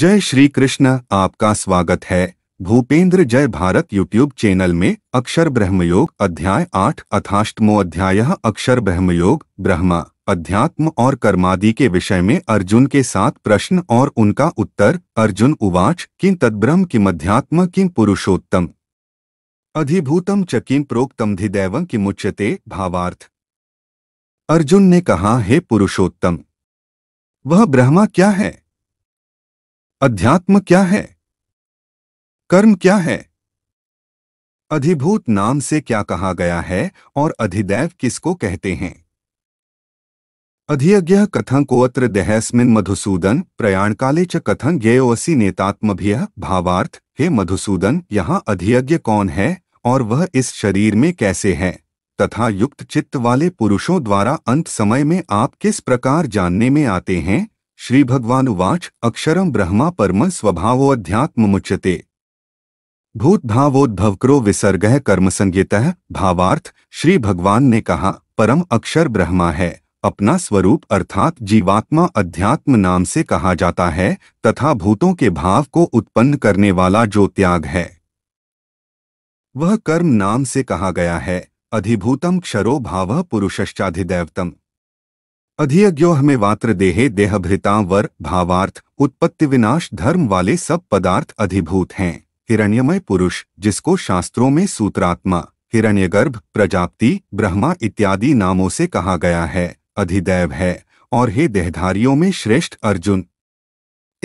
जय श्री कृष्ण आपका स्वागत है भूपेंद्र जय भारत यूट्यूब चैनल में अक्षर ब्रह्मयोग अध्याय आठ अथाष्टमो अध्याय अक्षर ब्रह्मयोग ब्रह्मा अध्यात्म और कर्मादि के विषय में अर्जुन के साथ प्रश्न और उनका उत्तर अर्जुन उवाच किं तद्ब्रह्म किम अध्यात्म किम पुरुषोत्तम अधिभूतम च किम प्रोक्तम धिदैव कि मुच्यते भावार्थ अर्जुन ने कहा हे पुरुषोत्तम वह ब्रह्मा क्या है अध्यात्म क्या है कर्म क्या है अधिभूत नाम से क्या कहा गया है और अधिदैव किसको कहते हैं अधियज्ञ कथं कोत्र देहस्मिन मधुसूदन काले च कथन ज्ञेयोसी नेतात्म भावार्थ हे मधुसूदन यहाँ अधियज्ञ कौन है और वह इस शरीर में कैसे है तथा युक्त चित्त वाले पुरुषों द्वारा अंत समय में आप किस प्रकार जानने में आते हैं श्री भगवानुवाच अक्षरम ब्रह्मा परम भूत भूतभावोद्भवक्रो विसर्ग कर्म संज्ञित भावार्थ श्री भगवान ने कहा परम अक्षर ब्रह्मा है अपना स्वरूप अर्थात जीवात्मा अध्यात्म नाम से कहा जाता है तथा भूतों के भाव को उत्पन्न करने वाला जो त्याग है वह कर्म नाम से कहा गया है अधिभूतम क्षरो भाव पुरुषश्चाधिदेवतम अधियज्ञो हमें वात्र देहे देहभृता वर भावार्थ उत्पत्ति विनाश धर्म वाले सब पदार्थ अधिभूत हैं हिरण्यमय पुरुष जिसको शास्त्रों में सूत्रात्मा हिरण्यगर्भ प्रजापति ब्रह्मा इत्यादि नामों से कहा गया है अधिदैव है और हे देहधारियों में श्रेष्ठ अर्जुन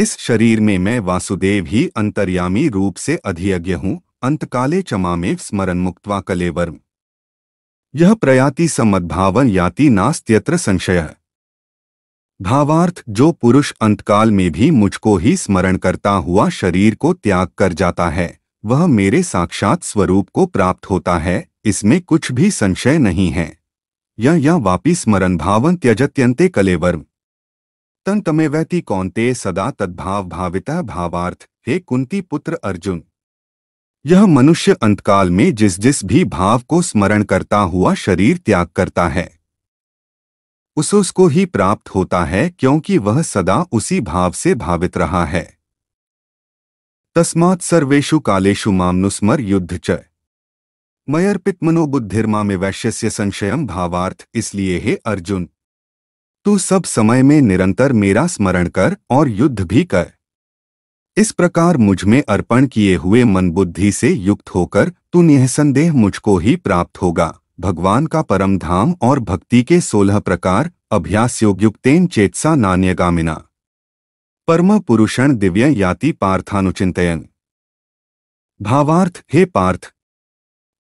इस शरीर में मैं वासुदेव ही अंतर्यामी रूप से अधियज्ञ हूँ अंतकाले चमा में स्मरण मुक्तवा कलेवर्म यह प्रयाति समद्भावन याति नास्त्यत्र संशय भावार्थ जो पुरुष अंतकाल में भी मुझको ही स्मरण करता हुआ शरीर को त्याग कर जाता है वह मेरे साक्षात स्वरूप को प्राप्त होता है इसमें कुछ भी संशय नहीं है या या वापि स्मरण भावन त्यजत्यंते कलेवर्म तन तमेवैति कौनते सदा तद्भाव भाविता भावार्थ हे कुंती पुत्र अर्जुन यह मनुष्य अंतकाल में जिस जिस भी भाव को स्मरण करता हुआ शरीर त्याग करता है उस उसको ही प्राप्त होता है क्योंकि वह सदा उसी भाव से भावित रहा है तस्मात् सर्वेशु कालेषु मामनुस्मर युद्ध च मयर्पित मनोबुद्धिर्मा में वैश्य संशयम भावार्थ इसलिए हे अर्जुन तू सब समय में निरंतर मेरा स्मरण कर और युद्ध भी कर इस प्रकार मुझ में अर्पण किए हुए मन बुद्धि से युक्त होकर तू निसंदेह मुझको ही प्राप्त होगा भगवान का परम धाम और भक्ति के सोलह प्रकार अभ्यास योग्युक्तें चेतसा नान्यगामिना परम पुरुषण दिव्य याति पार्थानुचिंतयन भावार्थ हे पार्थ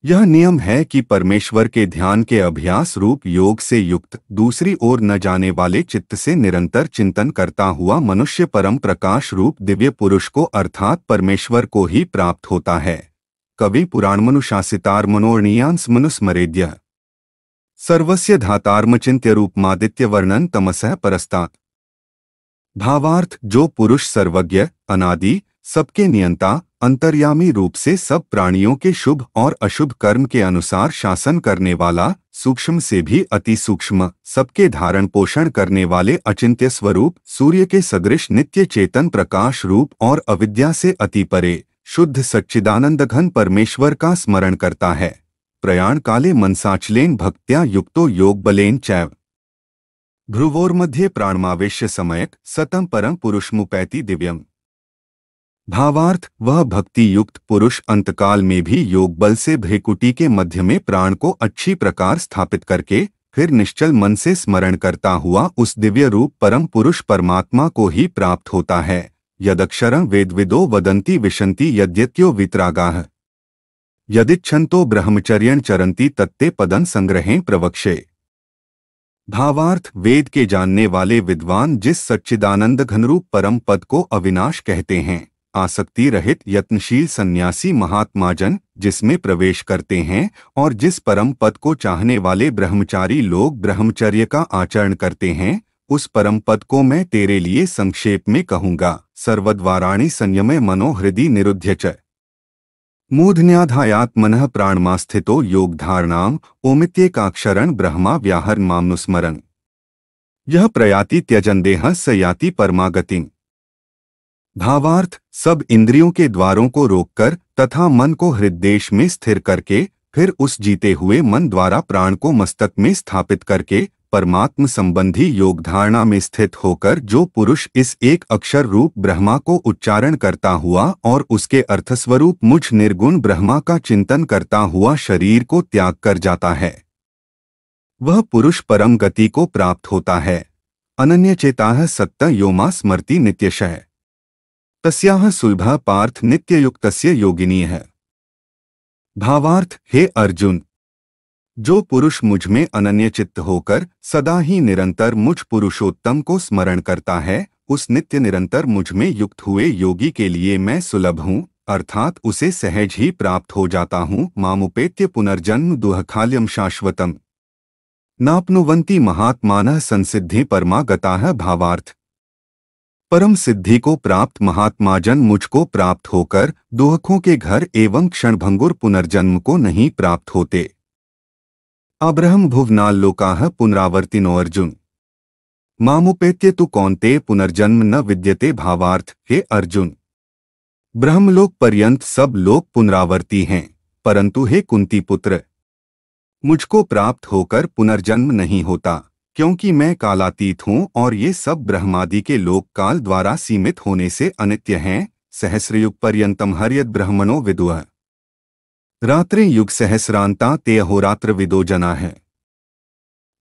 यह नियम है कि परमेश्वर के ध्यान के अभ्यास रूप योग से युक्त दूसरी ओर न जाने वाले चित्त से निरंतर चिंतन करता हुआ मनुष्य परम प्रकाश रूप दिव्य पुरुष को अर्थात परमेश्वर को ही प्राप्त होता है कवि मनोर्णीयांस मनुस्मरेद्य सर्वस्य रूप रूपमादित्य वर्णन तमसह परस्तात् भावार्थ जो पुरुष सर्वज्ञ अनादि सबके नियंता अंतर्यामी रूप से सब प्राणियों के शुभ और अशुभ कर्म के अनुसार शासन करने वाला सूक्ष्म से भी अति सूक्ष्म सबके धारण पोषण करने वाले अचिंत्य स्वरूप सूर्य के सदृश नित्य चेतन प्रकाश रूप और अविद्या से अति परे शुद्ध सच्चिदानंद घन परमेश्वर का स्मरण करता है प्रयाण काले मनसाचलेन भक्त्या युक्तो योग बलेन चैव ध्रुवोर मध्य प्राणमावेश्य समयक सतम परम पुरुष मुपैति दिव्यम भावार्थ वह भक्ति युक्त पुरुष अंतकाल में भी योग बल से भ्रेकुटी के मध्य में प्राण को अच्छी प्रकार स्थापित करके फिर निश्चल मन से स्मरण करता हुआ उस दिव्य रूप परम पुरुष परमात्मा को ही प्राप्त होता है यदक्षर वेदविदो वदंती विशंति यद्यत्यो यदिछन तो ब्रह्मचर्य चरंती तत्ते पदन संग्रहें प्रवक्षे भावार्थ वेद के जानने वाले विद्वान जिस सच्चिदानंद घनरूप परम पद को अविनाश कहते हैं आसक्ति रहित यत्नशील सन्यासी महात्मा जन जिसमें प्रवेश करते हैं और जिस परम पद को चाहने वाले ब्रह्मचारी लोग ब्रह्मचर्य का आचरण करते हैं उस परम पद को मैं तेरे लिए संक्षेप में कहूंगा सर्वद्वाराणी संयमे मनोहृदि निरुध्यच मूर्धन्याधायात्मन प्राणमास्थितो योगधारणाम ओमित्येकाक्षरण ब्रह्मा व्याहर मामनुस्मरण यह प्रयाति त्यजन देह स याति परमागति भावार्थ सब इंद्रियों के द्वारों को रोककर तथा मन को हृदेश में स्थिर करके फिर उस जीते हुए मन द्वारा प्राण को मस्तक में स्थापित करके परमात्म संबंधी योगधारणा में स्थित होकर जो पुरुष इस एक अक्षर रूप ब्रह्मा को उच्चारण करता हुआ और उसके अर्थस्वरूप मुझ निर्गुण ब्रह्मा का चिंतन करता हुआ शरीर को त्याग कर जाता है वह पुरुष परम गति को प्राप्त होता है अनन्य चेता सत्य योमा स्मृति है तस्या सुलभा पार्थ नित्ययुक्त योगिनी है भावार्थ हे अर्जुन जो पुरुष मुझ में अनन्य चित्त होकर सदा ही निरंतर मुझ पुरुषोत्तम को स्मरण करता है उस नित्य निरंतर मुझ में युक्त हुए योगी के लिए मैं सुलभ हूँ अर्थात उसे सहज ही प्राप्त हो जाता हूँ मामुपेत्य पुनर्जन्म दुहखाल्यम शाश्वतम नापनुवंती महात्मान संसिद्धि है भावार्थ परम सिद्धि को प्राप्त महात्माजन मुझको प्राप्त होकर दुहखों के घर एवं क्षणभंगुर पुनर्जन्म को नहीं प्राप्त होते पुनरावर्ति नो अर्जुन मामुपेत्य तु कौनते पुनर्जन्म न विद्यते भावार्थ हे अर्जुन ब्रह्मलोक पर्यंत सब लोक पुनरावर्ती हैं परंतु हे कुंती पुत्र मुझको प्राप्त होकर पुनर्जन्म नहीं होता क्योंकि मैं कालातीत हूँ और ये सब ब्रह्मादि के लोक काल द्वारा सीमित होने से अनित्य हैं सहस्रयुग पर्यंतम हरियत ब्रह्मणो विदुह रात्रि युग सहस्रांता ते अहोरात्र विदो जना है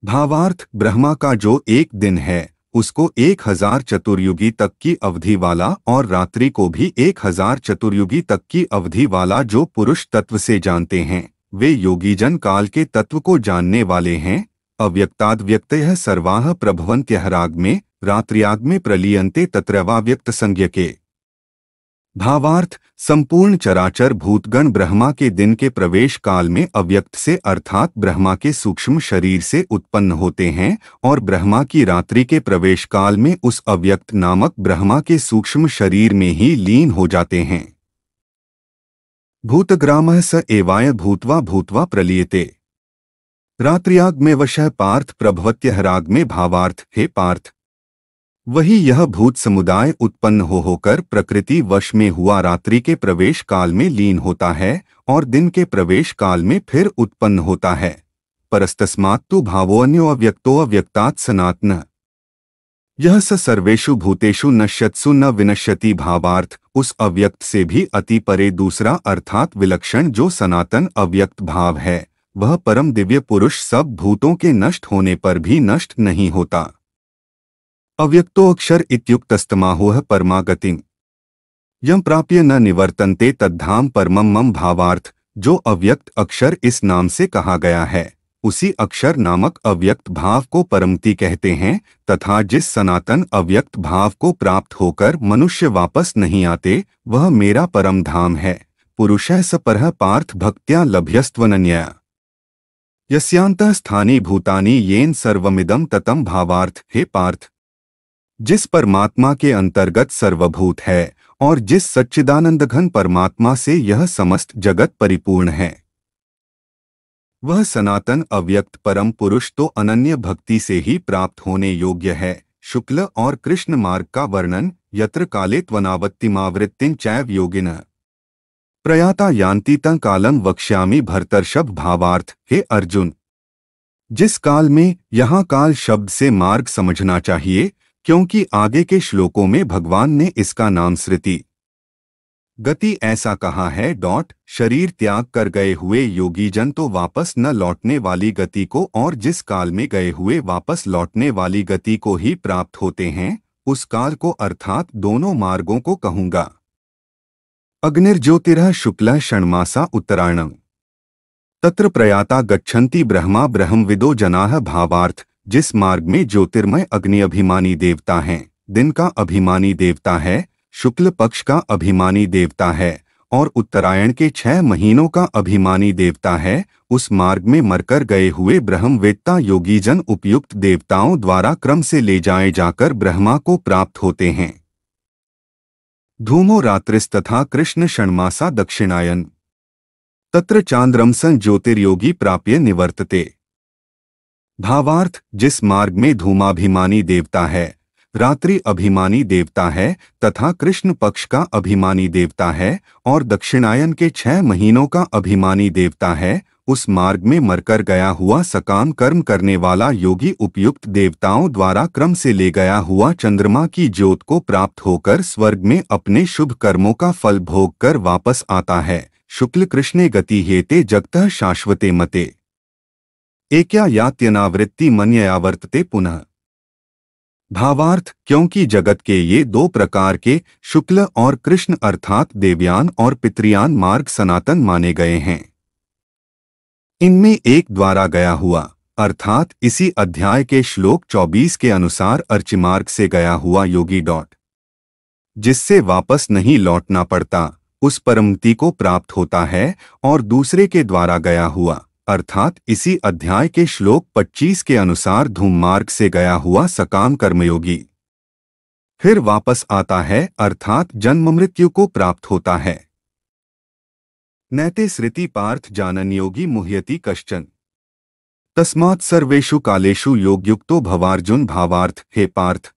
भावार्थ ब्रह्मा का जो एक दिन है उसको एक हजार चतुर्युगी तक की अवधि वाला और रात्रि को भी एक हजार चतुर्युगी तक की अवधि वाला जो पुरुष तत्व से जानते हैं वे योगीजन काल के तत्व को जानने वाले हैं अव्यक्ताद व्यक्त सर्वाह प्रभवंत्यहराग में रात्रियाग में प्रलियंते व्यक्त संज्ञ के भावार्थ संपूर्ण चराचर भूतगण ब्रह्मा के दिन के प्रवेश काल में अव्यक्त से अर्थात ब्रह्मा के सूक्ष्म शरीर से उत्पन्न होते हैं और ब्रह्मा की रात्रि के प्रवेश काल में उस अव्यक्त नामक ब्रह्मा के सूक्ष्म शरीर में ही लीन हो जाते हैं भूतग्राम स एवाय भूतवा भूतवा प्रलियते रात्रियाग में वशह पार्थ प्रभवत्यहराग में भावार्थ हे पार्थ वही यह भूत समुदाय उत्पन्न हो होकर प्रकृति वश में हुआ रात्रि के प्रवेश काल में लीन होता है और दिन के प्रवेश काल में फिर उत्पन्न होता है परस्तस्मात्तु भावोन्यो अव्यक्तो अव्यक्तात् सनातन यह स सर्वेशु भूतेषु नश्यत्सु न विनश्यति भावार्थ उस अव्यक्त से भी अति परे दूसरा अर्थात विलक्षण जो सनातन अव्यक्त भाव है वह परम दिव्य पुरुष सब भूतों के नष्ट होने पर भी नष्ट नहीं होता अव्यक्तोऽक्षर परमा गति यम प्राप्य न निवर्तन्ते तद्धाम परमम मम भावार्थ जो अव्यक्त अक्षर इस नाम से कहा गया है उसी अक्षर नामक अव्यक्त भाव को परमति कहते हैं तथा जिस सनातन अव्यक्त भाव को प्राप्त होकर मनुष्य वापस नहीं आते वह मेरा परम धाम है पुरुष सपर पार्थ भक्त्या लभ्यस्त्वनन्या यस्यांत स्थानी भूतानी येन सर्वमिदम ततम भावार्थ हे पार्थ जिस परमात्मा के अंतर्गत सर्वभूत है और जिस सच्चिदानंद घन परमात्मा से यह समस्त जगत परिपूर्ण है वह सनातन अव्यक्त परम पुरुष तो अनन्य भक्ति से ही प्राप्त होने योग्य है शुक्ल और कृष्ण मार्ग का वर्णन यत्र काले त्वनावत्तिमावृत्तिन चैव योगिन प्रयाता यान्ति कालम वक्ष्यामी भरतर्षभ भावार्थ हे अर्जुन जिस काल में यहाँ काल शब्द से मार्ग समझना चाहिए क्योंकि आगे के श्लोकों में भगवान ने इसका नाम स्मृति गति ऐसा कहा है डॉट शरीर त्याग कर गए हुए योगी जन तो वापस न लौटने वाली गति को और जिस काल में गए हुए वापस लौटने वाली गति को ही प्राप्त होते हैं उस काल को अर्थात दोनों मार्गों को कहूंगा अग्निर्ज्योतिरह शुक्ल षणमासा उत्तरायण तत्र प्रयाता गच्छन्ति ब्रह्मा ब्रह्मविदो जनाह भावार्थ जिस मार्ग में ज्योतिर्मय अग्नि अभिमानी देवता हैं दिन का अभिमानी देवता है शुक्ल पक्ष का अभिमानी देवता है और उत्तरायण के छह महीनों का अभिमानी देवता है उस मार्ग में मरकर गए हुए ब्रह्मवेत्ता योगीजन उपयुक्त देवताओं द्वारा क्रम से ले जाए जाकर ब्रह्मा को प्राप्त होते हैं धूमो रात्रिस तथा कृष्ण षणमासा दक्षिणायन तत्र चांद्रमसन ज्योतिर्योगी प्राप्य निवर्तते भावार्थ जिस मार्ग में धूमाभिमानी देवता है रात्रि अभिमानी देवता है तथा कृष्ण पक्ष का अभिमानी देवता है और दक्षिणायन के छह महीनों का अभिमानी देवता है उस मार्ग में मरकर गया हुआ सकाम कर्म करने वाला योगी उपयुक्त देवताओं द्वारा क्रम से ले गया हुआ चंद्रमा की ज्योत को प्राप्त होकर स्वर्ग में अपने शुभ कर्मों का फल भोग कर वापस आता है शुक्ल कृष्ण गति हेते जगत शाश्वते मते एक्या यात्यनावृत्ति मन्य आवर्तते पुनः भावार्थ क्योंकि जगत के ये दो प्रकार के शुक्ल और कृष्ण अर्थात देवयान और पितृयान मार्ग सनातन माने गए हैं इनमें एक द्वारा गया हुआ अर्थात इसी अध्याय के श्लोक 24 के अनुसार अर्चिमार्ग से गया हुआ योगी डॉट जिससे वापस नहीं लौटना पड़ता उस परमति को प्राप्त होता है और दूसरे के द्वारा गया हुआ अर्थात इसी अध्याय के श्लोक 25 के अनुसार धूम मार्ग से गया हुआ सकाम कर्मयोगी फिर वापस आता है अर्थात जन्म मृत्यु को प्राप्त होता है नैते स्मृति पार्थ जानन योगी मुह्यति कश्चन तस्मात् सर्वेशु कालेषु योगयुक्तो भवार्जुन भावार्थ हे पार्थ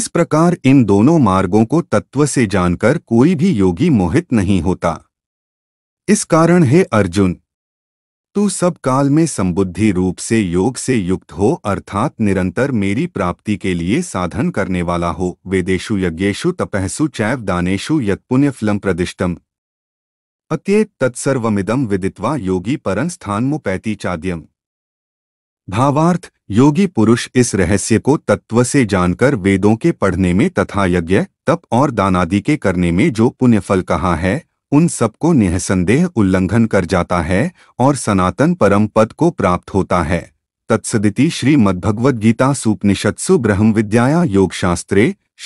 इस प्रकार इन दोनों मार्गों को तत्व से जानकर कोई भी योगी मोहित नहीं होता इस कारण हे अर्जुन तू सब काल में संबुद्धि रूप से योग से युक्त हो अर्थात निरंतर मेरी प्राप्ति के लिए साधन करने वाला हो वेदेशु यज्ञेशु तपहसु चैव दानेशु फलम प्रदिष्टम अत्येत तत्सर्विदम विदित्वा योगी परं स्थानमुपैति चाद्यम भावार्थ योगी पुरुष इस रहस्य को तत्व से जानकर वेदों के पढ़ने में तथा यज्ञ तप और दानादि के करने में जो पुण्यफल कहा है उन सबको निहसंदेह उल्लंघन कर जाता है और सनातन परम पद को प्राप्त होता है तत्सदिति श्री गीता सुपनिषत्सु ब्रह्म विद्याया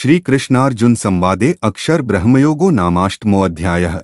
श्री कृष्णार्जुन संवादे अक्षर ब्रह्मयोगो अध्यायः